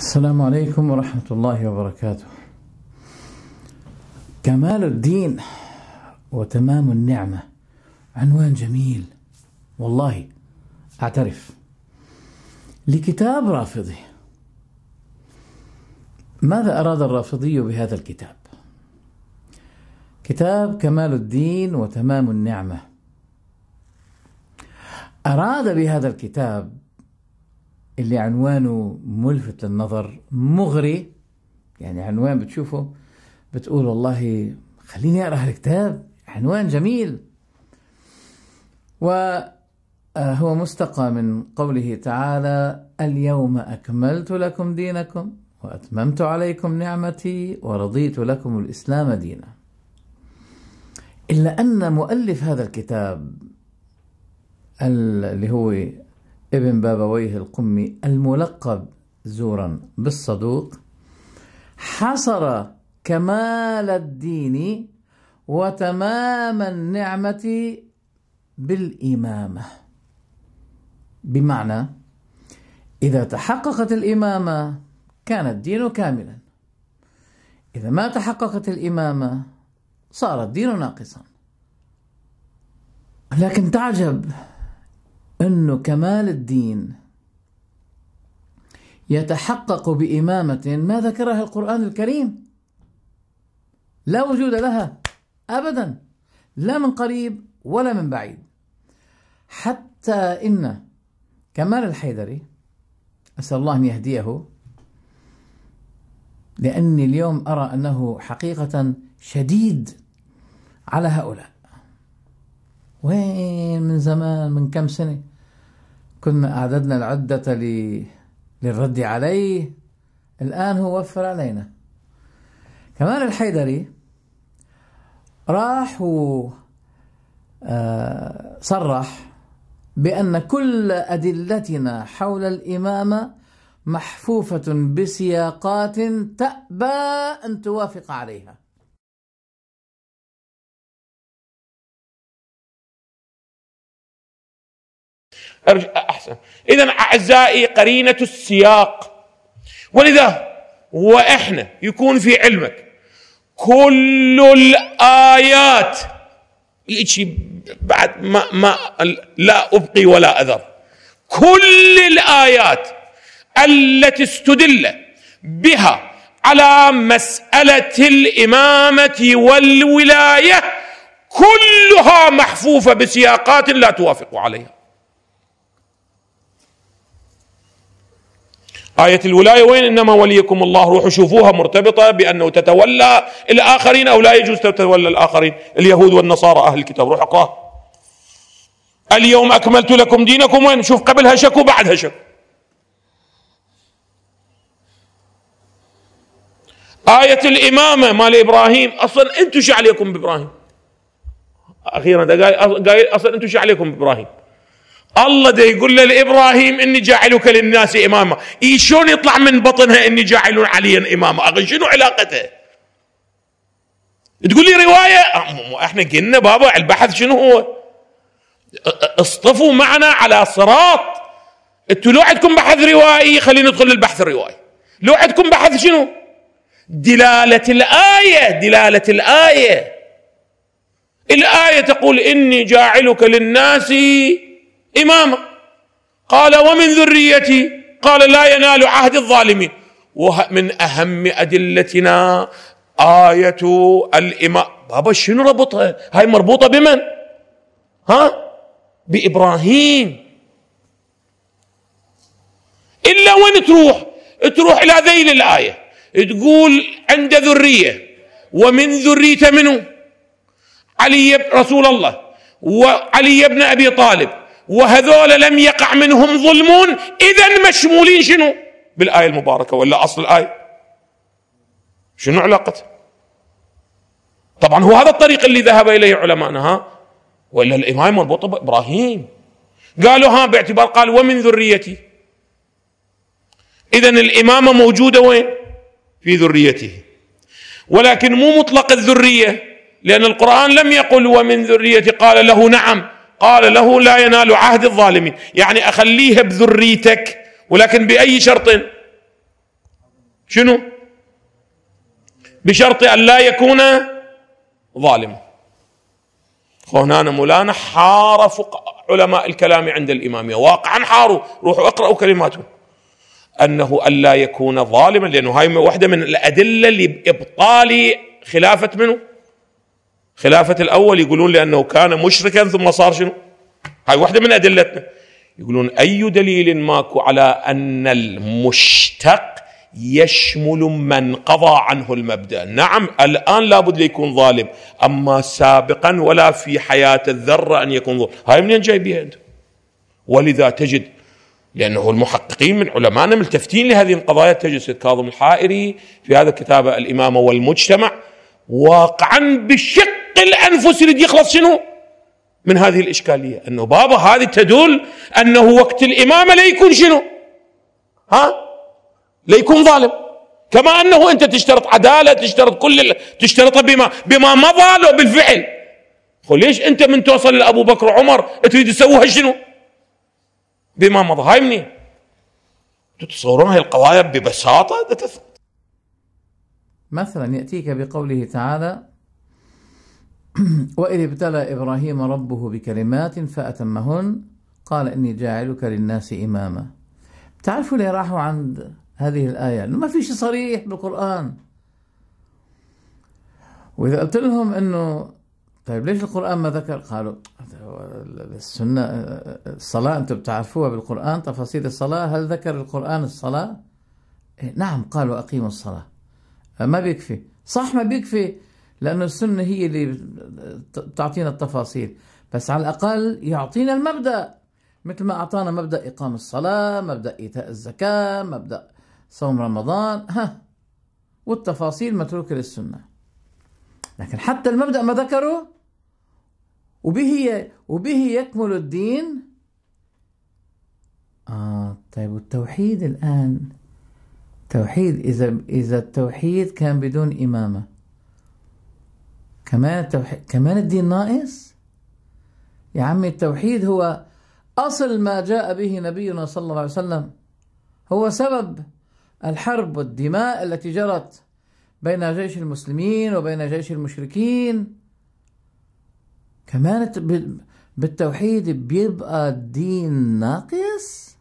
السلام عليكم ورحمة الله وبركاته. كمال الدين وتمام النعمة عنوان جميل والله أعترف لكتاب رافضي ماذا أراد الرافضي بهذا الكتاب؟ كتاب كمال الدين وتمام النعمة أراد بهذا الكتاب اللي عنوانه ملفت للنظر مغري يعني عنوان بتشوفه بتقول والله خليني اقرا هالكتاب عنوان جميل وهو آه، مستقى من قوله تعالى اليوم اكملت لكم دينكم واتممت عليكم نعمتي ورضيت لكم الاسلام دينا الا ان مؤلف هذا الكتاب اللي هو ابن بابويه القمي الملقب زورا بالصدوق حصر كمال الدين وتمام النعمة بالإمامة بمعنى إذا تحققت الإمامة كان الدين كاملا إذا ما تحققت الإمامة صار الدين ناقصا لكن تعجب انه كمال الدين يتحقق بإمامة ما ذكرها القرآن الكريم لا وجود لها أبدا لا من قريب ولا من بعيد حتى إن كمال الحيدري أسأل الله أن يهديه لأني اليوم أرى أنه حقيقة شديد على هؤلاء وين من زمان من كم سنة كنا أعددنا العدة للرد عليه الآن هو وفر علينا كمان الحيدري راح وصرح آه، بأن كل أدلتنا حول الإمامة محفوفة بسياقات تأبى أن توافق عليها أرجع أحسن إذا أعزائي قرينة السياق ولذا وإحنا يكون في علمك كل الآيات يجي بعد ما, ما لا أبقي ولا أذر كل الآيات التي استدل بها على مسألة الإمامة والولاية كلها محفوفة بسياقات لا توافق عليها آية الولاية وين إنما وليكم الله روحوا شوفوها مرتبطة بأنه تتولى الآخرين أو لا يجوز تتولى الآخرين اليهود والنصارى أهل الكتاب روح اقراه اليوم أكملت لكم دينكم وين شوف قبلها شك وبعدها شك آية الإمامة مال إبراهيم أصلا أنتم شو عليكم بإبراهيم أخيرا قايل أصلا أنتم شو عليكم بإبراهيم الله ده يقول لابراهيم اني جاعلك للناس اماما اي شلون يطلع من بطنها اني جاعل عليا اماما اخي شنو علاقتها تقول لي روايه احنا قلنا بابا البحث شنو هو اصطفوا معنا على صراط انتوا لو عندكم بحث روائي خلينا ندخل للبحث الروائي لو عندكم بحث شنو دلاله الايه دلاله الايه الايه تقول اني جاعلك للناس إمامة قال ومن ذريتي قال لا ينال عهد الظالمين ومن أهم أدلتنا آية الإمام بابا شنو ربطها هاي مربوطة بمن ها بإبراهيم إلا وين تروح تروح إلى ذيل الآية تقول عند ذرية ومن ذريته منه علي رسول الله وعلي بن أبي طالب وهذول لم يقع منهم ظلمون اذا مشمولين شنو بالايه المباركه ولا اصل الايه شنو علاقته طبعا هو هذا الطريق اللي ذهب اليه علماءنا ها ولا الإمام مربوطه بابراهيم قالوا ها باعتبار قال ومن ذريتي اذا الامامه موجوده وين في ذريته ولكن مو مطلق الذريه لان القران لم يقل ومن ذريتي قال له نعم قال له لا ينال عهد الظالمين يعني أخليها بذريتك ولكن بأي شرط شنو بشرط أن لا يكون ظالما هنا مولانا حارف علماء الكلام عند الإمام واقعا حاروا روحوا اقرأوا كلماته أنه أن لا يكون ظالما لأنه هاي واحدة من الأدلة لإبطال خلافة منه خلافة الأول يقولون لأنه كان مشركا ثم صار شنو هاي واحدة من أدلتنا يقولون أي دليل ماكو على أن المشتق يشمل من قضى عنه المبدأ نعم الآن لابد ليكون ظالم أما سابقا ولا في حياة الذرة أن يكون ظالم هاي منين جايبيها أنت ولذا تجد لأنه المحققين من علمائنا ملتفتين لهذه القضايا تجد سيد كاظم الحائري في هذا الكتاب الإمامة والمجتمع واقعا بالشق الأنفس يريد يخلص شنو من هذه الإشكالية أنه بابا هذه تدل أنه وقت الإمامة لا يكون شنو ها لا يكون ظالم كما أنه أنت تشترط عدالة تشترط كل تشترطها بما بما مضى لو بالفعل ليش أنت من توصل لأبو بكر وعمر تريد تسويها شنو بما مضى هاي منين تتصورون هاي القضايا ببساطة مثلا يأتيك بقوله تعالى وإذ ابتلى إبراهيم ربه بكلمات فأتمهن قال إني جاعلك للناس إماما تعرفوا ليه راحوا عند هذه الآية ما في شيء صريح بالقرآن وإذا قلت لهم إنه طيب ليش القرآن ما ذكر؟ قالوا السنة الصلاة أنتم بتعرفوها بالقرآن تفاصيل الصلاة هل ذكر القرآن الصلاة؟ إيه، نعم قالوا أقيموا الصلاة ما بيكفي صح ما بيكفي لأن السنة هي اللي تعطينا التفاصيل بس على الأقل يعطينا المبدأ مثل ما أعطانا مبدأ إقام الصلاة مبدأ إيتاء الزكاة مبدأ صوم رمضان ها والتفاصيل متروكة للسنة لكن حتى المبدأ ما ذكره وبه وبه يكمل الدين آه طيب والتوحيد الآن توحيد إذا إذا التوحيد كان بدون إمامة كمان التوحيد كمان الدين ناقص يا عمي التوحيد هو أصل ما جاء به نبينا صلى الله عليه وسلم هو سبب الحرب والدماء التي جرت بين جيش المسلمين وبين جيش المشركين كمان بالتوحيد بيبقى الدين ناقص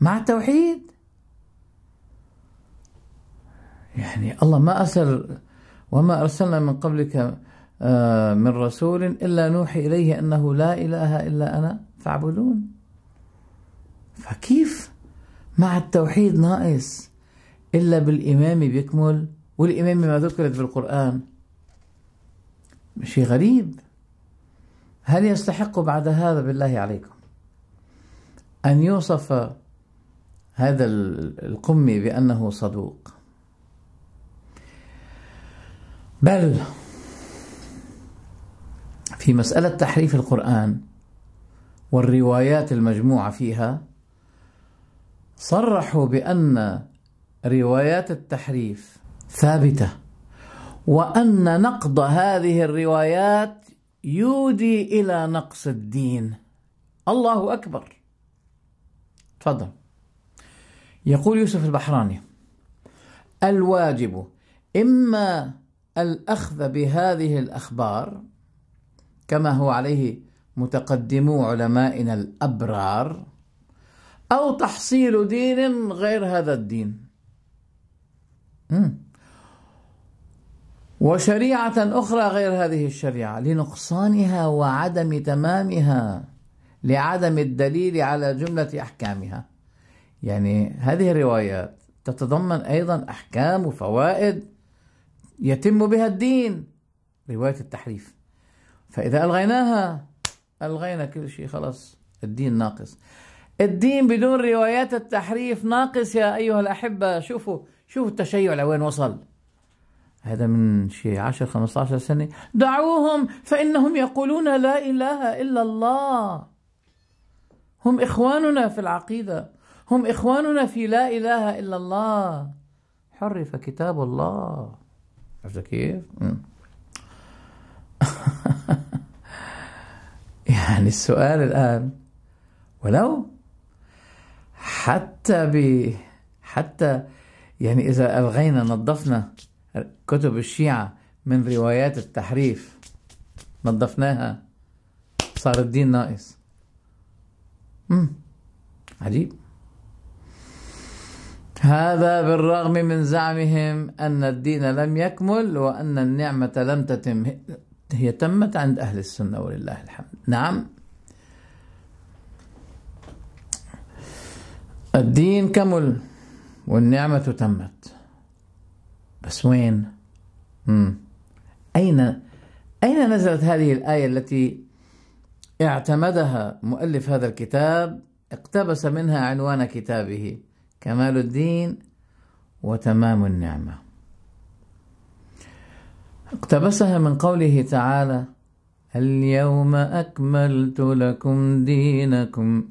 مع التوحيد يعني الله ما اثر وما أرسلنا من قبلك آه، من رسول إلا نوحي إليه أنه لا إله إلا أنا فاعبدون فكيف مع التوحيد ناقص إلا بالإمام بيكمل والإمام ما ذكرت بالقرآن شيء غريب هل يستحق بعد هذا بالله عليكم أن يوصف هذا القمي بأنه صدوق بل في مسألة تحريف القرآن والروايات المجموعة فيها صرحوا بأن روايات التحريف ثابتة وأن نقض هذه الروايات يودي إلى نقص الدين الله أكبر تفضل يقول يوسف البحراني الواجب إما الأخذ بهذه الأخبار كما هو عليه متقدمو علمائنا الأبرار أو تحصيل دين غير هذا الدين وشريعة أخرى غير هذه الشريعة لنقصانها وعدم تمامها لعدم الدليل على جملة أحكامها يعني هذه الروايات تتضمن أيضا أحكام وفوائد يتم بها الدين رواية التحريف فإذا ألغيناها ألغينا كل شيء خلاص الدين ناقص الدين بدون روايات التحريف ناقص يا أيها الأحبة شوفوا شوفوا التشيع لوين وصل هذا من شيء 10 15 سنة دعوهم فإنهم يقولون لا إله إلا الله هم إخواننا في العقيدة هم إخواننا في لا إله إلا الله حرف كتاب الله عرفت كيف؟ يعني السؤال الآن ولو حتى ب حتى يعني إذا ألغينا نظفنا كتب الشيعة من روايات التحريف نظفناها صار الدين ناقص مم. عجيب هذا بالرغم من زعمهم أن الدين لم يكمل وأن النعمة لم تتم هي تمت عند أهل السنة ولله الحمد نعم الدين كمل والنعمة تمت بس وين؟ مم. أين أين نزلت هذه الآية التي اعتمدها مؤلف هذا الكتاب اقتبس منها عنوان كتابه كمال الدين وتمام النعمة اقتبسها من قوله تعالى اليوم أكملت لكم دينكم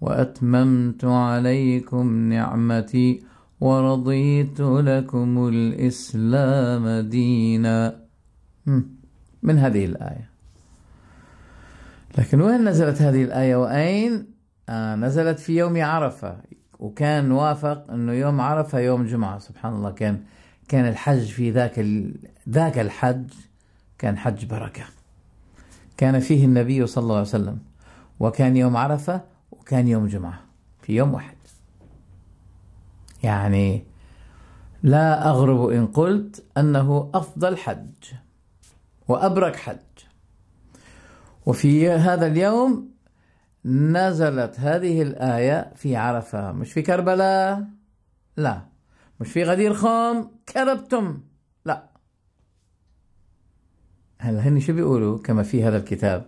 وأتممت عليكم نعمتي ورضيت لكم الإسلام دينا من هذه الآية لكن وين نزلت هذه الآية وأين آه نزلت في يوم عرفة وكان وافق انه يوم عرفه يوم جمعه سبحان الله كان كان الحج في ذاك ال... ذاك الحج كان حج بركه كان فيه النبي صلى الله عليه وسلم وكان يوم عرفه وكان يوم جمعه في يوم واحد يعني لا اغرب ان قلت انه افضل حج وابرك حج وفي هذا اليوم نزلت هذه الآية في عرفة مش في كربلاء لا مش في غدير خام كذبتم لا هلا هني شو بيقولوا كما في هذا الكتاب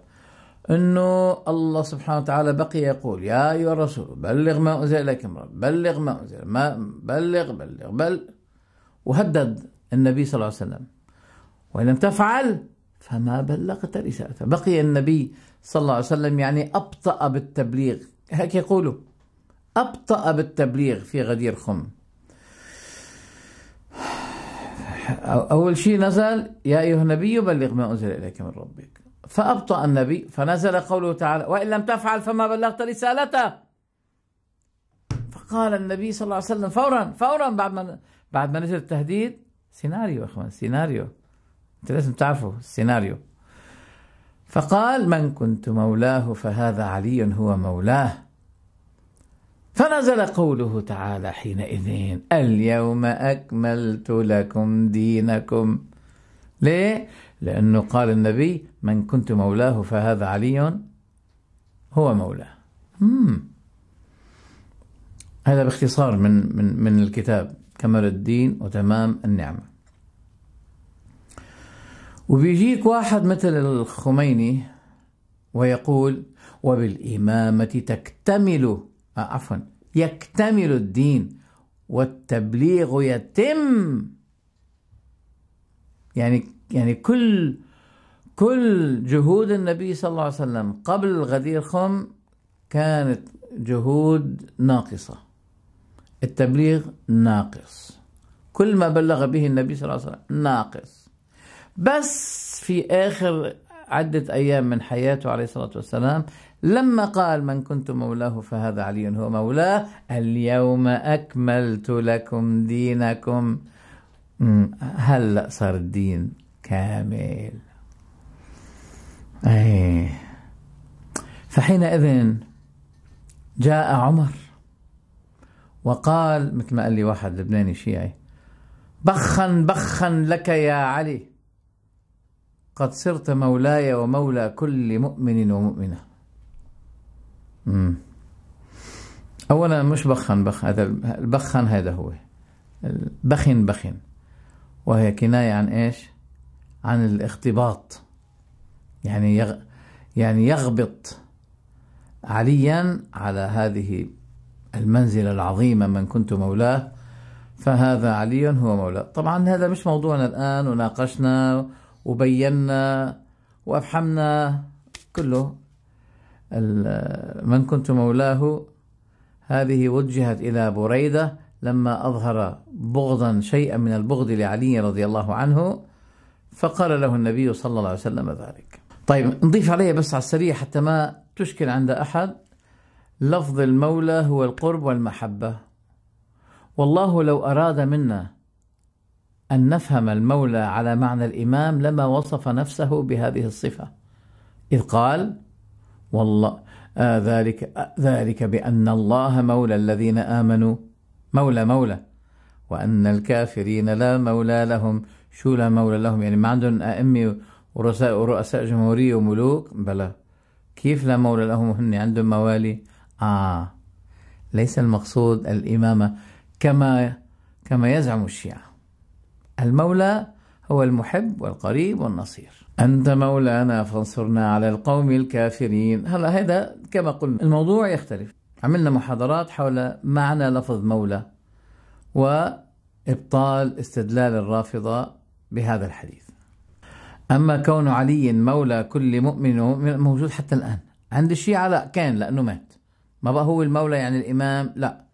انه الله سبحانه وتعالى بقي يقول يا ايها الرسول بلغ ما انزل اليك بلغ ما انزل ما بلغ بلغ بل وهدد النبي صلى الله عليه وسلم وان لم تفعل فما بلغت رسالته بقي النبي صلى الله عليه وسلم يعني أبطأ بالتبليغ هيك يقولوا أبطأ بالتبليغ في غدير خم أول شيء نزل يا أيها النبي بلغ ما أنزل إليك من ربك فأبطأ النبي فنزل قوله تعالى وإن لم تفعل فما بلغت رسالته فقال النبي صلى الله عليه وسلم فورا فورا بعد ما بعد ما نزل التهديد سيناريو يا اخوان سيناريو انت لازم تعرفه السيناريو فقال من كنت مولاه فهذا علي هو مولاه فنزل قوله تعالى حينئذ اليوم أكملت لكم دينكم ليه؟ لأنه قال النبي من كنت مولاه فهذا علي هو مولاه مم. هذا باختصار من من من الكتاب كمال الدين وتمام النعمة وبيجيك واحد مثل الخميني ويقول وبالإمامة تكتمل آه، عفوا يكتمل الدين والتبليغ يتم يعني يعني كل كل جهود النبي صلى الله عليه وسلم قبل غدير خم كانت جهود ناقصة التبليغ ناقص كل ما بلغ به النبي صلى الله عليه وسلم ناقص بس في آخر عدة أيام من حياته عليه الصلاة والسلام لما قال من كنت مولاه فهذا علي هو مولاه اليوم أكملت لكم دينكم هلأ صار الدين كامل أي فحينئذ جاء عمر وقال مثل ما قال لي واحد لبناني شيعي بخا بخا لك يا علي قد صرت مولاي ومولى كل مؤمن ومؤمنة مم. أولا مش بخن بخ هذا البخن هذا هو بخن بخن وهي كناية عن إيش عن الاختباط يعني يغ... يعني يغبط عليا على هذه المنزلة العظيمة من كنت مولاه فهذا علي هو مولاه طبعا هذا مش موضوعنا الآن وناقشنا وبينا وأفحمنا كله من كنت مولاه هذه وجهت إلى بريدة لما أظهر بغضا شيئا من البغض لعلي رضي الله عنه فقال له النبي صلى الله عليه وسلم ذلك طيب نضيف عليه بس على السريع حتى ما تشكل عند أحد لفظ المولى هو القرب والمحبة والله لو أراد منا أن نفهم المولى على معنى الإمام لما وصف نفسه بهذه الصفة إذ قال والله آه ذلك آه ذلك بأن الله مولى الذين آمنوا مولى مولى وأن الكافرين لا مولى لهم شو لا مولى لهم يعني ما عندهم أئمة ورؤساء ورؤساء جمهورية وملوك بلى كيف لا مولى لهم هن عندهم موالي آه ليس المقصود الإمامة كما كما يزعم الشيعة المولى هو المحب والقريب والنصير أنت مولانا فانصرنا على القوم الكافرين هلا هذا كما قلنا الموضوع يختلف عملنا محاضرات حول معنى لفظ مولى وإبطال استدلال الرافضة بهذا الحديث أما كون علي مولى كل مؤمن موجود حتى الآن عند الشيعة لا كان لأنه مات ما بقى هو المولى يعني الإمام لا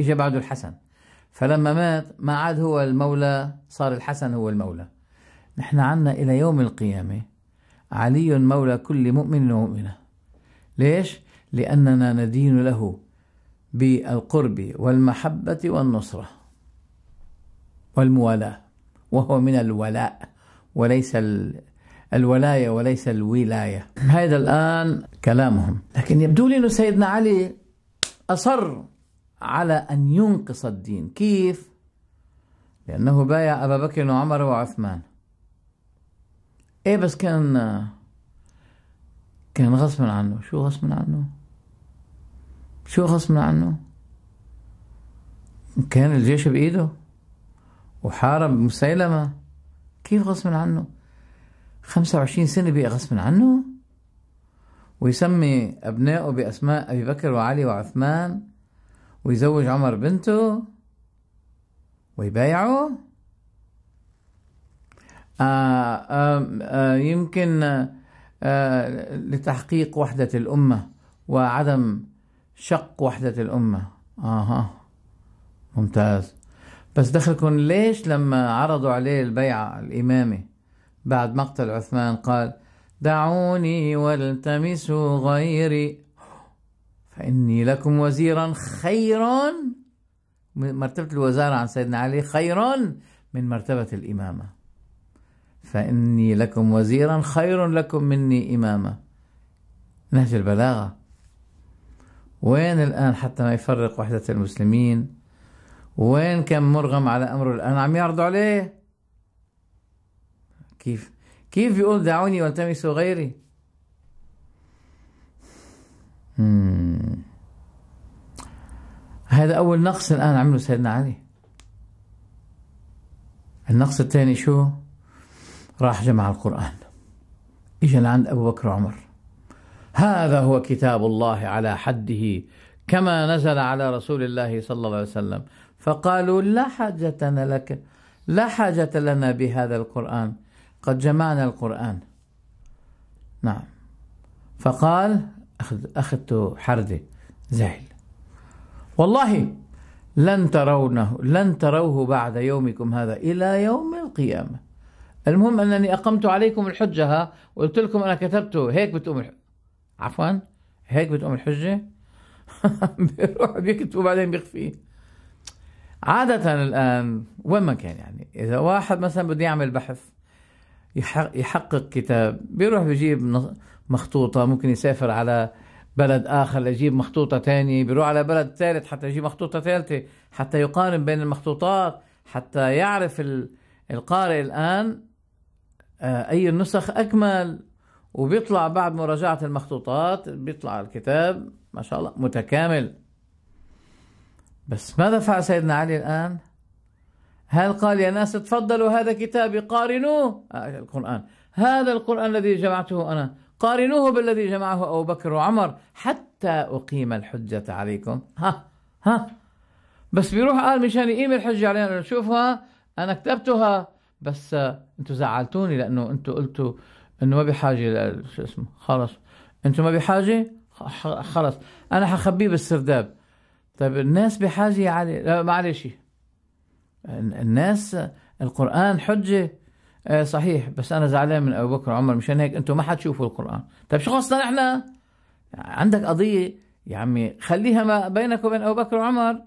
إجا بعده الحسن فلما مات ما عاد هو المولى صار الحسن هو المولى نحن عنا إلى يوم القيامة علي مولى كل مؤمن ومؤمنة ليش؟ لأننا ندين له بالقرب والمحبة والنصرة والموالاة وهو من الولاء وليس الولاية وليس الولاية هذا الآن كلامهم لكن يبدو لي أن سيدنا علي أصر على أن ينقص الدين كيف؟ لأنه بايع أبا بكر وعمر وعثمان إيه بس كان كان غصبا عنه شو غصبا عنه؟ شو غصبا عنه؟ كان الجيش بإيده وحارب مسيلمة كيف غصبا عنه؟ 25 سنة بقى غصبا عنه؟ ويسمي أبنائه بأسماء أبي بكر وعلي وعثمان ويزوج عمر بنته ويبايعه آه،, آه آه يمكن آه لتحقيق وحدة الأمة وعدم شق وحدة الأمة آها ممتاز بس دخلكم ليش لما عرضوا عليه البيعة الإمامة بعد مقتل عثمان قال دعوني والتمسوا غيري فإني لكم وزيرا خيرا مرتبة الوزارة عن سيدنا علي خيرا من مرتبة الإمامة فإني لكم وزيرا خير لكم مني إمامة نهج البلاغة وين الآن حتى ما يفرق وحدة المسلمين وين كان مرغم على أمره الآن عم يعرضوا عليه كيف كيف يقول دعوني والتمسوا غيري مم. Hmm. هذا أول نقص الآن عمله سيدنا علي النقص الثاني شو راح جمع القرآن إجا لعند أبو بكر وعمر هذا هو كتاب الله على حده كما نزل على رسول الله صلى الله عليه وسلم فقالوا لا حاجة لك لا حاجة لنا بهذا القرآن قد جمعنا القرآن نعم فقال أخذ أخذت حردة زعل والله لن ترونه لن تروه بعد يومكم هذا إلى يوم القيامة المهم أنني أقمت عليكم الحجة ها وقلت لكم أنا كتبته هيك بتقوم الح... عفوا هيك بتقوم الحجة بيروح بيكتب وبعدين بيخفيه عادة الآن وين ما كان يعني إذا واحد مثلا بده يعمل بحث يحقق كتاب بيروح بيجيب مخطوطة ممكن يسافر على بلد اخر يجيب مخطوطه ثانيه بيروح على بلد ثالث حتى يجيب مخطوطه ثالثه حتى يقارن بين المخطوطات حتى يعرف القارئ الان آه، اي النسخ اكمل وبيطلع بعد مراجعه المخطوطات بيطلع الكتاب ما شاء الله متكامل بس ماذا فعل سيدنا علي الان؟ هل قال يا ناس تفضلوا هذا كتابي قارنوه آه، القرآن هذا القرآن الذي جمعته أنا قارنوه بالذي جمعه أبو بكر وعمر حتى أقيم الحجة عليكم ها ها بس بيروح قال مشان يقيم الحجة علينا شوفها أنا كتبتها بس آه، أنتوا زعلتوني لأنه أنتوا قلتوا أنه ما بحاجة شو اسمه خلص أنتوا ما بحاجة خلص أنا حخبيه بالسرداب طيب الناس بحاجة يا علي لا معلش الناس القرآن حجة آه صحيح بس انا زعلان من ابو بكر وعمر مشان هيك انتم ما حتشوفوا القران طيب شو خصنا نحن عندك قضيه يا عمي خليها ما بينك وبين ابو بكر وعمر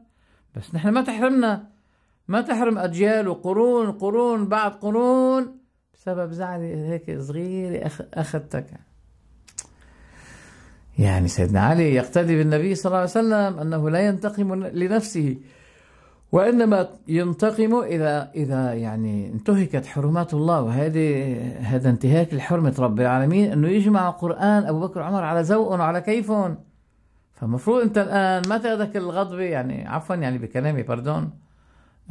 بس نحن ما تحرمنا ما تحرم اجيال وقرون قرون بعد قرون بسبب زعلي هيك صغيره اخذتك يعني سيدنا علي يقتدي بالنبي صلى الله عليه وسلم انه لا ينتقم لنفسه وإنما ينتقم إذا إذا يعني انتهكت حرمات الله وهذه هذا انتهاك لحرمة رب العالمين أنه يجمع قرآن أبو بكر وعمر على ذوق وعلى كيف فمفروض أنت الآن ما تاخذك الغضب يعني عفوا يعني بكلامي باردون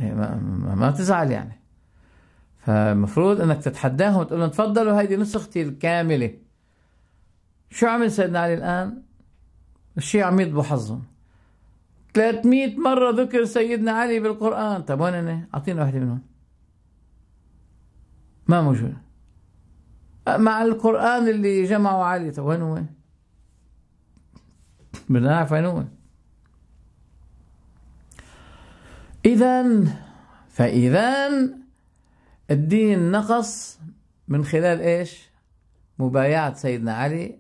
إيه، ما, ما تزعل يعني فالمفروض أنك تتحداهم وتقول لهم تفضلوا هذه نسختي الكاملة شو عمل سيدنا علي الآن؟ الشيء عم يضبوا حظهم 300 مرة ذكر سيدنا علي بالقرآن طيب وين أنا أعطينا واحدة منهم ما موجود مع القرآن اللي جمعوا علي طيب وين هو بدنا نعرف وين هو إذا فإذا الدين نقص من خلال إيش مبايعة سيدنا علي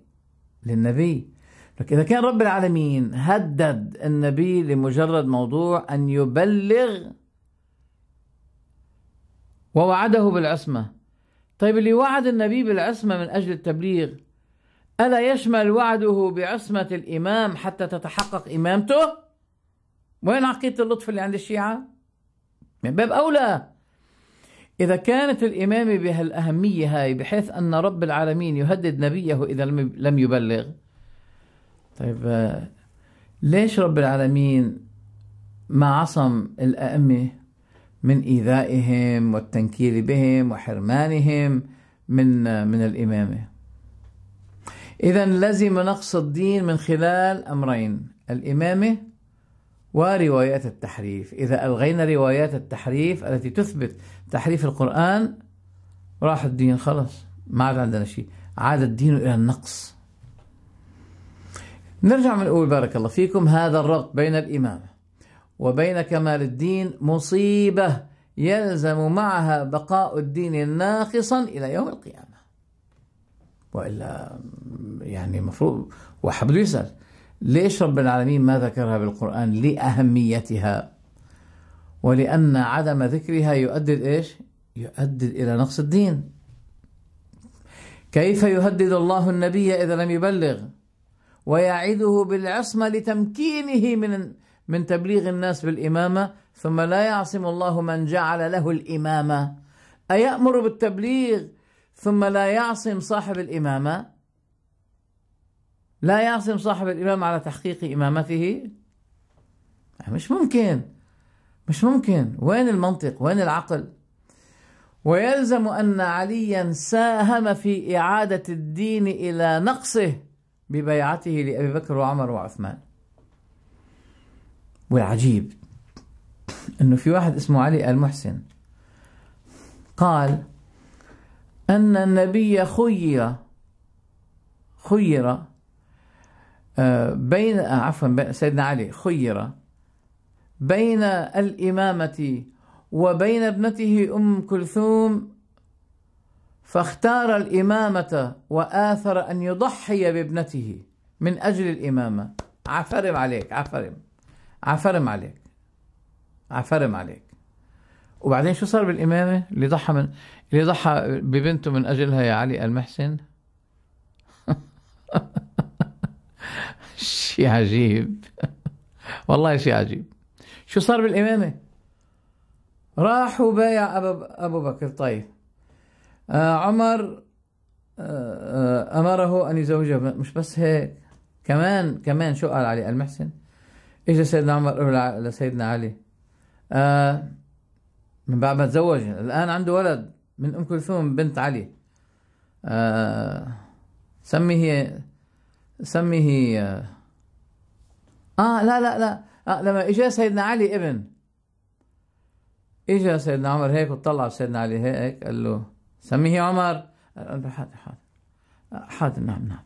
للنبي لك إذا كان رب العالمين هدد النبي لمجرد موضوع أن يبلغ ووعده بالعصمة طيب اللي وعد النبي بالعصمة من أجل التبليغ ألا يشمل وعده بعصمة الإمام حتى تتحقق إمامته؟ وين عقيدة اللطف اللي عند الشيعة؟ من باب أولى إذا كانت الإمامة بهالأهمية هاي بحيث أن رب العالمين يهدد نبيه إذا لم يبلغ طيب آه، ليش رب العالمين ما عصم الأئمة من إيذائهم والتنكيل بهم وحرمانهم من آه، من الإمامة إذا لزم نقص الدين من خلال أمرين الإمامة وروايات التحريف إذا ألغينا روايات التحريف التي تثبت تحريف القرآن راح الدين خلص ما عاد عندنا شيء عاد الدين إلى النقص نرجع بنقول بارك الله فيكم هذا الربط بين الإمامة وبين كمال الدين مصيبة يلزم معها بقاء الدين ناقصا إلى يوم القيامة وإلا يعني المفروض واحد يسأل ليش رب العالمين ما ذكرها بالقرآن لأهميتها ولأن عدم ذكرها يؤدي إيش يؤدي إلى نقص الدين كيف يهدد الله النبي إذا لم يبلغ ويعده بالعصمة لتمكينه من من تبليغ الناس بالإمامة ثم لا يعصم الله من جعل له الإمامة أيأمر بالتبليغ ثم لا يعصم صاحب الإمامة لا يعصم صاحب الإمام على تحقيق إمامته آه، مش ممكن مش ممكن وين المنطق وين العقل ويلزم أن عليا ساهم في إعادة الدين إلى نقصه ببيعته لأبي بكر وعمر وعثمان والعجيب أنه في واحد اسمه علي المحسن قال أن النبي خير خير آه، بين آه، عفوا سيدنا علي خير بين الإمامة وبين ابنته أم كلثوم فاختار الإمامة وآثر أن يضحي بابنته من أجل الإمامة عفرم عليك عفرم عفرم عليك عفرم عليك وبعدين شو صار بالإمامة اللي ضحى من اللي ضحى ببنته من أجلها يا علي المحسن شيء عجيب والله شيء عجيب شو صار بالإمامة راح وبايع أبو بكر طيب آه، عمر آه، آه، أمره أن يزوجها مش بس هيك كمان كمان شو قال علي المحسن اجى سيدنا عمر لسيدنا علي من بعد ما تزوج الآن عنده ولد من أم كلثوم بنت علي سميه سميه آه لا لا لا آه لما اجى سيدنا علي ابن اجى سيدنا عمر هيك وطلع سيدنا علي هيك قال له سميه عمر قال حاضر حاضر نعم نعم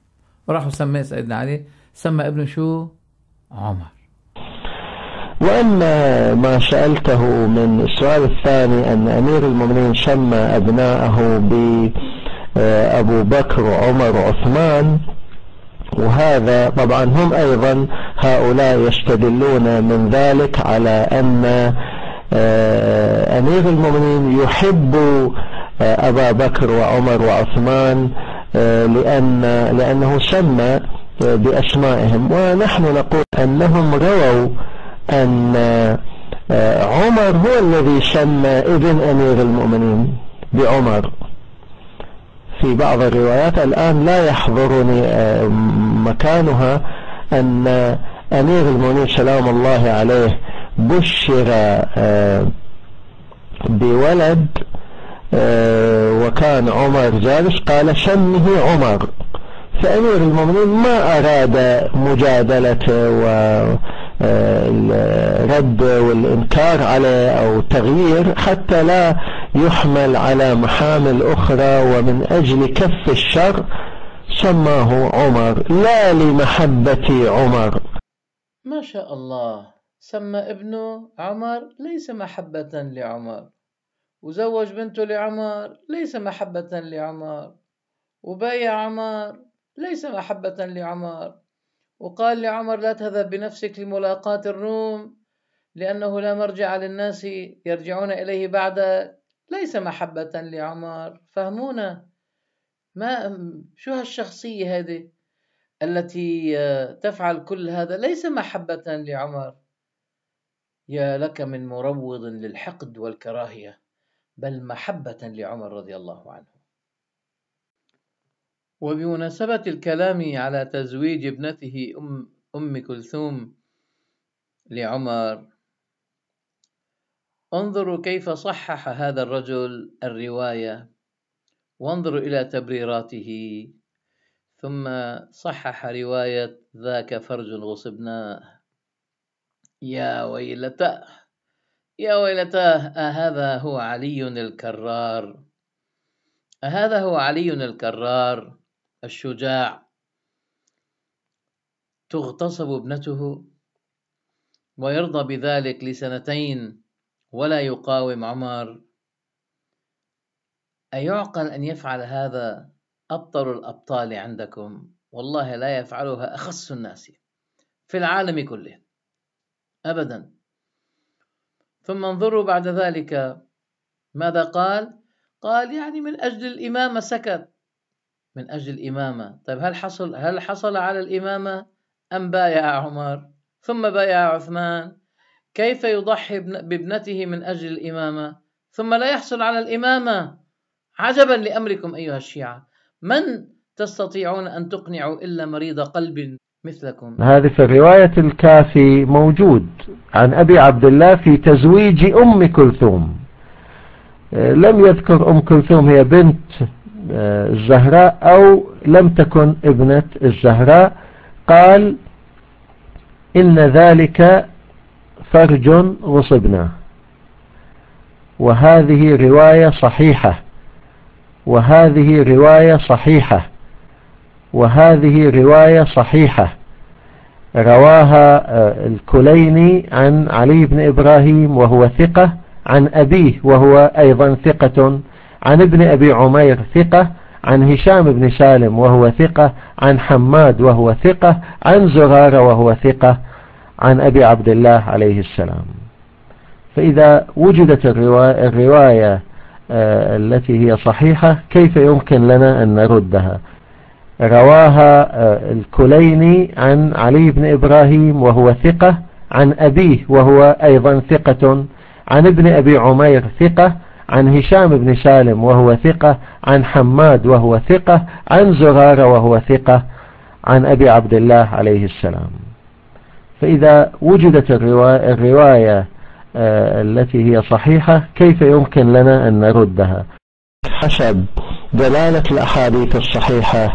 راح وسميه سيدنا علي سمى ابنه شو عمر وأما ما سألته من السؤال الثاني أن أمير المؤمنين سمى أبناءه بأبو آه، بكر وعمر وعثمان وهذا طبعا هم أيضا هؤلاء يستدلون من ذلك على أن آه، أمير المؤمنين يحب أبا بكر وعمر وعثمان آه، لأن لأنه سمى آه، بأسمائهم ونحن نقول أنهم رووا أن آه، عمر هو الذي سمى ابن أمير المؤمنين بعمر في بعض الروايات الآن لا يحضرني مكانها أن أمير المؤمنين سلام الله عليه بشر بولد آه، وكان عمر جالس قال شنه عمر فأمير المؤمنين ما أراد مجادلته والرد آه، والإنكار عليه أو تغيير حتى لا يحمل على محامل أخرى ومن أجل كف الشر سماه عمر لا لمحبة عمر ما شاء الله سمى ابنه عمر ليس محبة لعمر وزوج بنته لعمر ليس محبة لعمر وبايع عمر ليس محبة لعمر وقال لعمر لا تذهب بنفسك لملاقاة الروم لأنه لا مرجع للناس يرجعون إليه بعدك ليس محبة لعمر فهمونا ما شو هالشخصية هذه التي آه، تفعل كل هذا ليس محبة لعمر يا لك من مروض للحقد والكراهيه بل محبة لعمر رضي الله عنه وبمناسبة الكلام على تزويج ابنته أم, أم كلثوم لعمر انظروا كيف صحح هذا الرجل الرواية وانظروا إلى تبريراته ثم صحح رواية ذاك فرج غصبناه يا ويلتاه يا ويلتاه أهذا هو علي الكرار أهذا هو علي الكرار الشجاع تغتصب ابنته ويرضى بذلك لسنتين ولا يقاوم عمر أيعقل أن يفعل هذا أبطل الأبطال عندكم والله لا يفعلها أخص الناس في العالم كله أبداً ثم انظروا بعد ذلك ماذا قال؟ قال يعني من أجل الإمامة سكت من أجل الإمامة طيب هل حصل هل حصل على الإمامة أم بايع عمر ثم بايع عثمان كيف يضحي بابنته من أجل الإمامة ثم لا يحصل على الإمامة عجبا لأمركم أيها الشيعة من تستطيعون أن تقنعوا إلا مريض قلب مثلكم هذا في الرواية الكافي موجود عن أبي عبد الله في تزويج أم كلثوم آه، لم يذكر أم كلثوم هي بنت آه، الزهراء أو لم تكن ابنة الزهراء قال إن ذلك فرج غصبنا وهذه رواية صحيحة وهذه رواية صحيحة وهذه رواية صحيحة رواها آه، الكليني عن علي بن إبراهيم وهو ثقة عن أبيه وهو أيضا ثقة عن ابن أبي عمير ثقة عن هشام بن سالم وهو ثقة عن حماد وهو ثقة عن زرارة وهو ثقة عن أبي عبد الله عليه السلام فإذا وجدت الرواية آه، التي هي صحيحة كيف يمكن لنا أن نردها رواها آه، الكليني عن علي بن إبراهيم وهو ثقة عن أبيه وهو أيضا ثقة عن ابن أبي عمير ثقة عن هشام بن سالم وهو ثقة عن حماد وهو ثقة عن زرارة وهو ثقة عن أبي عبد الله عليه السلام فإذا وجدت الرواية, الرواية آه، التي هي صحيحة كيف يمكن لنا أن نردها حسب دلالة الأحاديث الصحيحة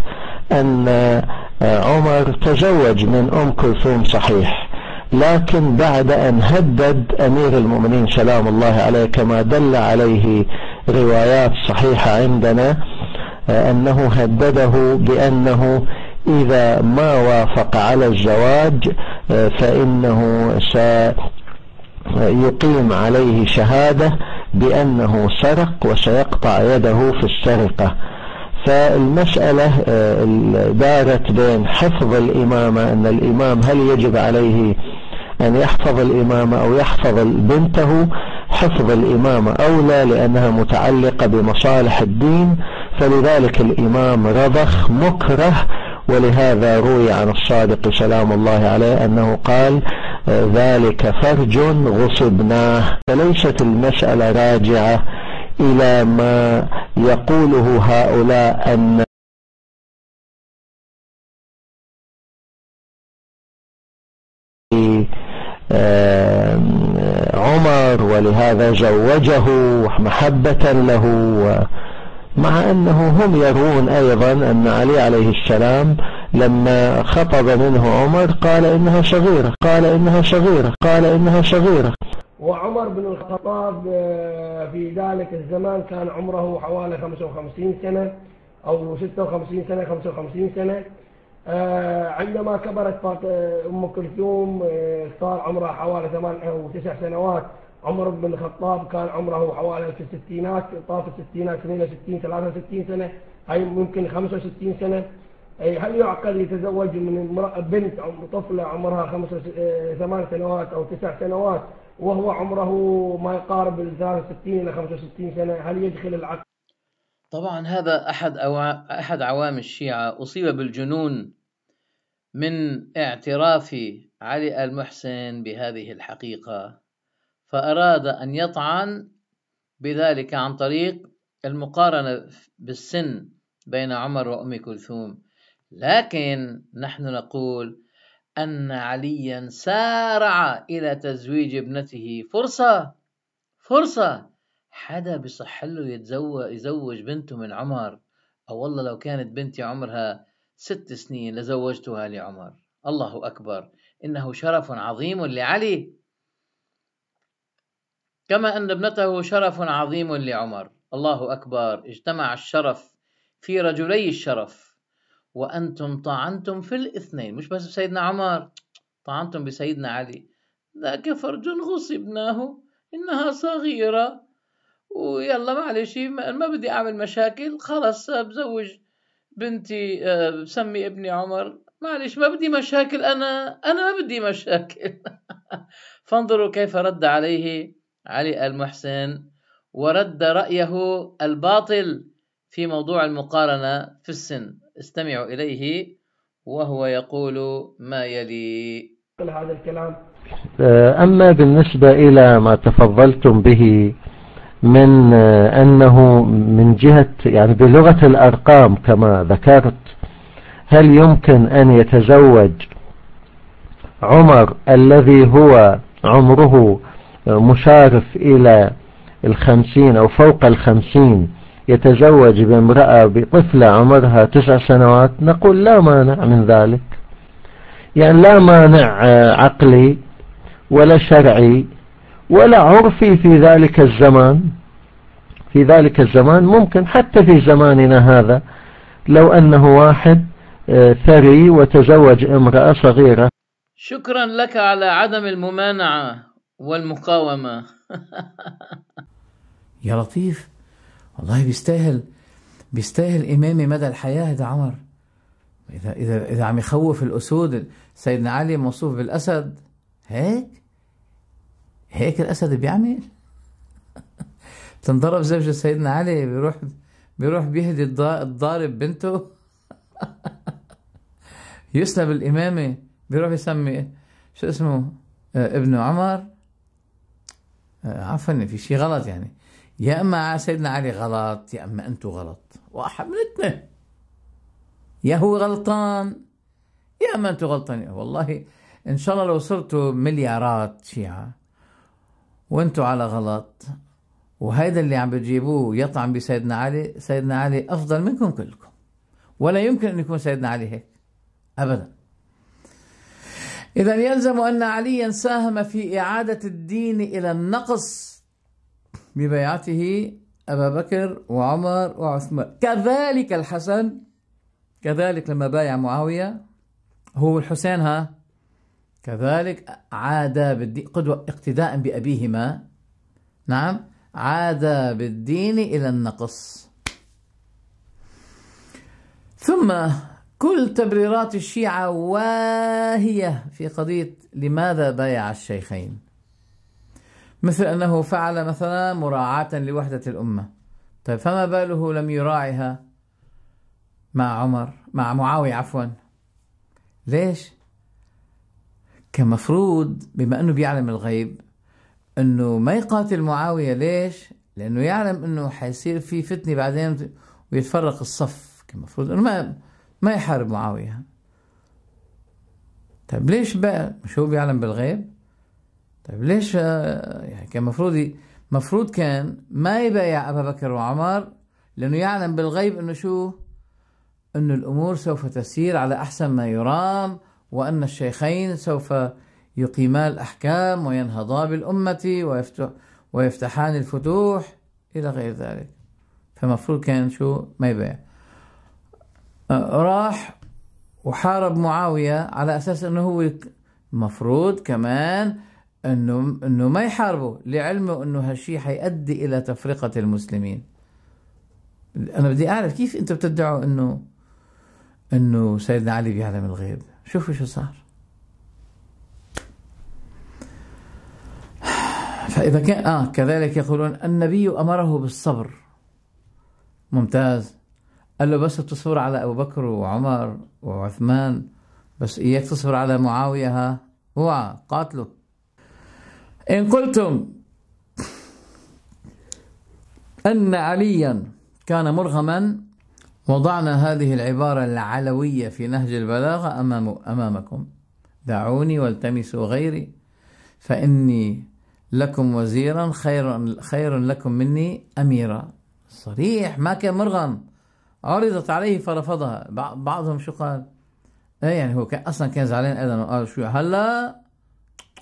أن آه، عمر تزوج من أم كلثوم صحيح لكن بعد أن هدد أمير المؤمنين سلام الله عليه كما دل عليه روايات صحيحة عندنا آه، أنه هدده بأنه إذا ما وافق على الزواج آه، فإنه سيقيم عليه شهادة بأنه سرق وسيقطع يده في السرقة فالمسألة آه، دارت بين حفظ الإمامة أن الإمام هل يجب عليه أن يحفظ الإمامة أو يحفظ بنته حفظ الإمامة أولى لأنها متعلقة بمصالح الدين فلذلك الإمام رضخ مكره ولهذا روي عن الصادق سلام الله عليه أنه قال آه، ذلك فرج غصبناه فليست المسألة راجعة إلى ما يقوله هؤلاء أن آه، عمر ولهذا زوجه محبة له مع أنه هم يرون أيضا أن علي عليه السلام لما خطب منه عمر قال إنها صغيرة قال إنها صغيرة قال إنها صغيرة وعمر بن الخطاب آه، في ذلك الزمان كان عمره حوالي 55 سنة أو 56 سنة 55 سنة آه، عندما كبرت آه، أم كلثوم صار عمرها حوالي 8 أو 9 سنوات عمر بن الخطاب كان عمره حوالي في الستينات طاف الستينات 62 63 سنة أي ممكن 65 سنة أي هل يعقل يتزوج من امرأة بنت أو طفلة عمرها خمس ثمان سنوات أو تسع سنوات وهو عمره ما يقارب ال 63 إلى 65 سنة هل يدخل العقل؟ طبعا هذا أحد أحد عوام الشيعة أصيب بالجنون من اعتراف علي المحسن بهذه الحقيقة فأراد أن يطعن بذلك عن طريق المقارنة بالسن بين عمر وأم كلثوم لكن نحن نقول أن عليا سارع إلى تزويج ابنته فرصة فرصة حدا بصح له يتزوج يزوج بنته من عمر أو والله لو كانت بنتي عمرها ست سنين لزوجتها لعمر الله أكبر إنه شرف عظيم لعلي كما أن ابنته شرف عظيم لعمر الله أكبر اجتمع الشرف في رجلي الشرف وأنتم طعنتم في الاثنين مش بس بسيدنا عمر طعنتم بسيدنا علي ذاك فرج غصبناه إنها صغيرة ويلا معلش ما بدي أعمل مشاكل خلص بزوج بنتي بسمي آه، ابني عمر معلش ما بدي مشاكل أنا أنا ما بدي مشاكل فانظروا كيف رد عليه علي المحسن ورد رأيه الباطل في موضوع المقارنة في السن استمعوا إليه وهو يقول ما يلي هذا الكلام آه، أما بالنسبة إلى ما تفضلتم به من آه، أنه من جهة يعني بلغة الأرقام كما ذكرت هل يمكن أن يتزوج عمر الذي هو عمره مشارف إلى الخمسين أو فوق الخمسين يتزوج بامرأة بطفلة عمرها تسع سنوات نقول لا مانع من ذلك يعني لا مانع آه، عقلي ولا شرعي ولا عرفي في ذلك الزمان في ذلك الزمان ممكن حتى في زماننا هذا لو أنه واحد آه، ثري وتزوج امرأة صغيرة شكرا لك على عدم الممانعة والمقاومة يا لطيف والله بيستاهل بيستاهل إمامي مدى الحياة ده عمر إذا إذا إذا عم يخوف الأسود سيدنا علي موصوف بالأسد هيك هيك الأسد بيعمل تنضرب زوجة سيدنا علي بيروح بيروح بيهدي الضارب بنته يسلب الإمامة بيروح يسمي شو اسمه آه، ابن عمر آه، عفوا في شيء غلط يعني يا اما سيدنا علي غلط يا اما انتم غلط واحد من اثنين يا هو غلطان يا اما انتم غلطانين والله ان شاء الله لو صرتوا مليارات شيعه وانتم على غلط وهيدا اللي عم بتجيبوه يطعن بسيدنا علي سيدنا علي افضل منكم كلكم ولا يمكن ان يكون سيدنا علي هيك ابدا اذا يلزم ان عليا ساهم في اعاده الدين الى النقص ببيعته أبا بكر وعمر وعثمان كذلك الحسن كذلك لما بايع معاوية هو الحسين ها كذلك عاد بالدين قدوة اقتداء بأبيهما نعم عاد بالدين إلى النقص ثم كل تبريرات الشيعة واهية في قضية لماذا بايع الشيخين مثل أنه فعل مثلا مراعاة لوحدة الأمة طيب فما باله لم يراعها مع عمر مع معاوية عفوا ليش؟ كمفروض بما أنه بيعلم الغيب أنه ما يقاتل معاوية ليش؟ لأنه يعلم أنه حيصير في فتنة بعدين ويتفرق الصف كمفروض أنه ما ما يحارب معاوية طيب ليش بقى؟ مش هو بيعلم بالغيب؟ طيب ليش آه، يعني كان مفروض مفروض كان ما يبايع ابا بكر وعمر لانه يعلم بالغيب انه شو انه الأمور سوف تسير على أحسن ما يرام وأن الشيخين سوف يقيما الأحكام وينهضا بالأمة ويفتح ويفتحان الفتوح إلى غير ذلك فمفروض كان شو ما يبايع آه، راح وحارب معاوية على أساس أنه هو مفروض كمان انه انه ما يحاربوا لعلمه انه هالشيء حيؤدي الى تفرقه المسلمين انا بدي اعرف كيف انتم بتدعوا انه انه سيدنا علي بيعلم الغيب شوفوا شو صار فاذا كان اه كذلك يقولون النبي امره بالصبر ممتاز قال له بس تصبر على ابو بكر وعمر وعثمان بس اياك تصبر على معاويه ها اوعى قاتله إن قلتم أن عليا كان مرغما وضعنا هذه العبارة العلوية في نهج البلاغة أمام أمامكم دعوني والتمسوا غيري فإني لكم وزيرا خير خير لكم مني أميرا صريح ما كان مرغم عرضت عليه فرفضها بعضهم شو قال ايه يعني هو كان أصلا كان زعلان آدم قال شو هلا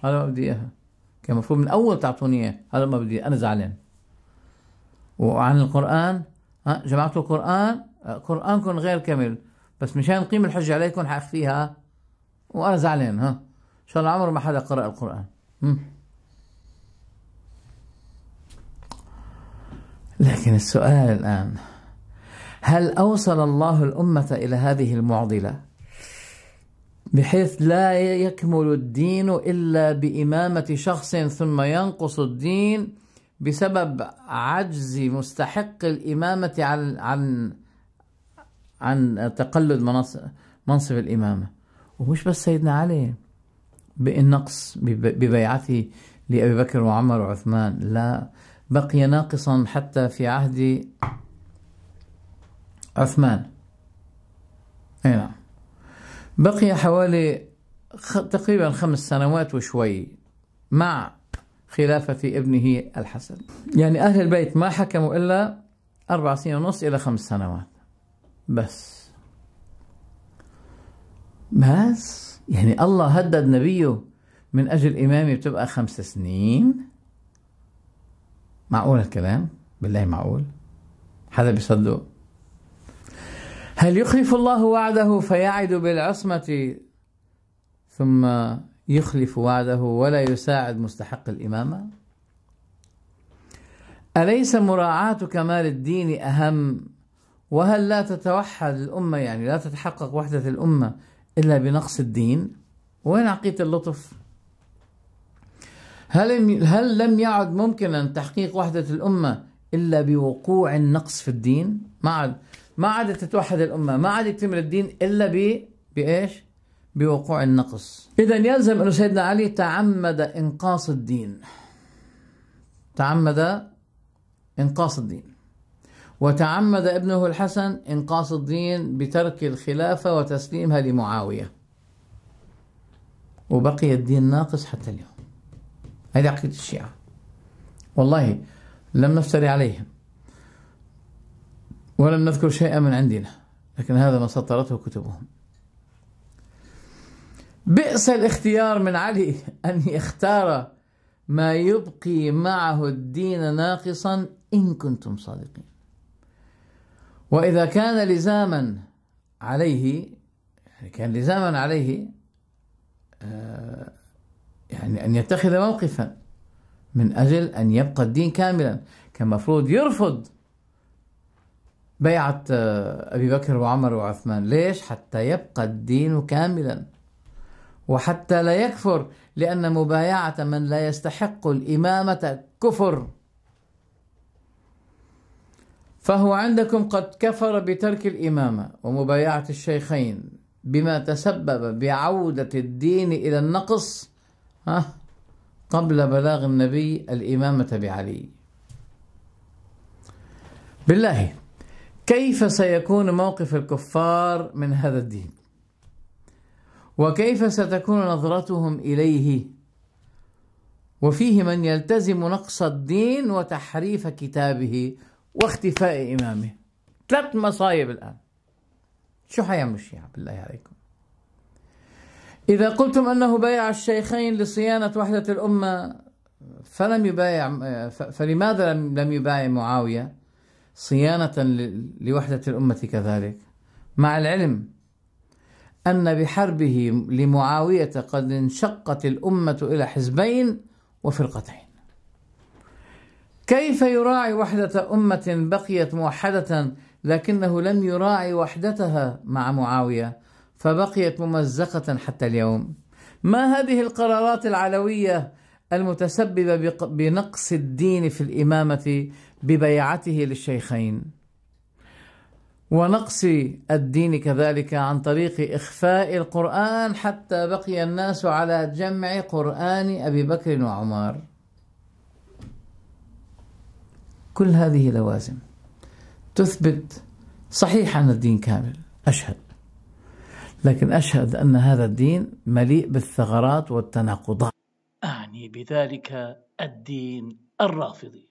هلا بدي إياها كان المفروض من اول تعطوني اياه هلا ما بدي انا زعلان وعن القران ها جمعتوا القران قرانكم غير كامل بس مشان قيم الحجه عليكم حاخفيها وانا زعلان ها ان شاء الله عمره ما حدا قرأ القران م? لكن السؤال الان هل اوصل الله الامه الى هذه المعضله بحيث لا يكمل الدين إلا بإمامة شخص ثم ينقص الدين بسبب عجز مستحق الإمامة عن عن عن تقلد منصب الإمامة ومش بس سيدنا علي بالنقص ببيعته لأبي بكر وعمر وعثمان لا بقي ناقصا حتى في عهد عثمان أي نعم بقي حوالي تقريبا خمس سنوات وشوي مع خلافة ابنه الحسن يعني أهل البيت ما حكموا إلا أربع سنين ونص إلى خمس سنوات بس بس يعني الله هدد نبيه من أجل إمامي بتبقى خمس سنين معقول الكلام بالله معقول حدا بيصدق هل يخلف الله وعده فيعد بالعصمة ثم يخلف وعده ولا يساعد مستحق الإمامة؟ أليس مراعاة كمال الدين أهم؟ وهل لا تتوحد الأمة يعني لا تتحقق وحدة الأمة إلا بنقص الدين؟ وين عقيدة اللطف؟ هل هل لم يعد ممكنا تحقيق وحدة الأمة إلا بوقوع النقص في الدين؟ ما عاد ما عادت تتوحد الامه ما عاد يتم الدين الا ب بايش بوقوع النقص اذا يلزم ان سيدنا علي تعمد انقاص الدين تعمد انقاص الدين وتعمد ابنه الحسن انقاص الدين بترك الخلافه وتسليمها لمعاويه وبقي الدين ناقص حتى اليوم هذه عقيده الشيعه والله لم نفتري عليهم ولم نذكر شيئا من عندنا لكن هذا ما سطرته كتبهم بئس الاختيار من علي أن يختار ما يبقي معه الدين ناقصا إن كنتم صادقين وإذا كان لزاما عليه يعني كان لزاما عليه آه، يعني أن يتخذ موقفا من أجل أن يبقى الدين كاملا كان مفروض يرفض بيعة آه، أبي بكر وعمر وعثمان ليش؟ حتى يبقى الدين كاملا وحتى لا يكفر لأن مبايعة من لا يستحق الإمامة كفر فهو عندكم قد كفر بترك الإمامة ومبايعة الشيخين بما تسبب بعودة الدين إلى النقص ها قبل بلاغ النبي الإمامة بعلي بالله كيف سيكون موقف الكفار من هذا الدين وكيف ستكون نظرتهم اليه وفيه من يلتزم نقص الدين وتحريف كتابه واختفاء امامه ثلاث مصايب الان شو حيعمل الشيعة بالله عليكم إذا قلتم أنه بايع الشيخين لصيانة وحدة الأمة فلم يبايع فلماذا لم يبايع معاوية صيانة لوحدة الأمة كذلك مع العلم أن بحربه لمعاوية قد انشقت الأمة إلى حزبين وفرقتين كيف يراعي وحدة أمة بقيت موحدة لكنه لم يراعي وحدتها مع معاوية فبقيت ممزقة حتى اليوم ما هذه القرارات العلوية المتسببة بنقص الدين في الإمامة ببيعته للشيخين ونقص الدين كذلك عن طريق إخفاء القرآن حتى بقي الناس على جمع قرآن أبي بكر وعمر كل هذه لوازم تثبت صحيح أن الدين كامل أشهد لكن أشهد أن هذا الدين مليء بالثغرات والتناقضات أعني بذلك الدين الرافضي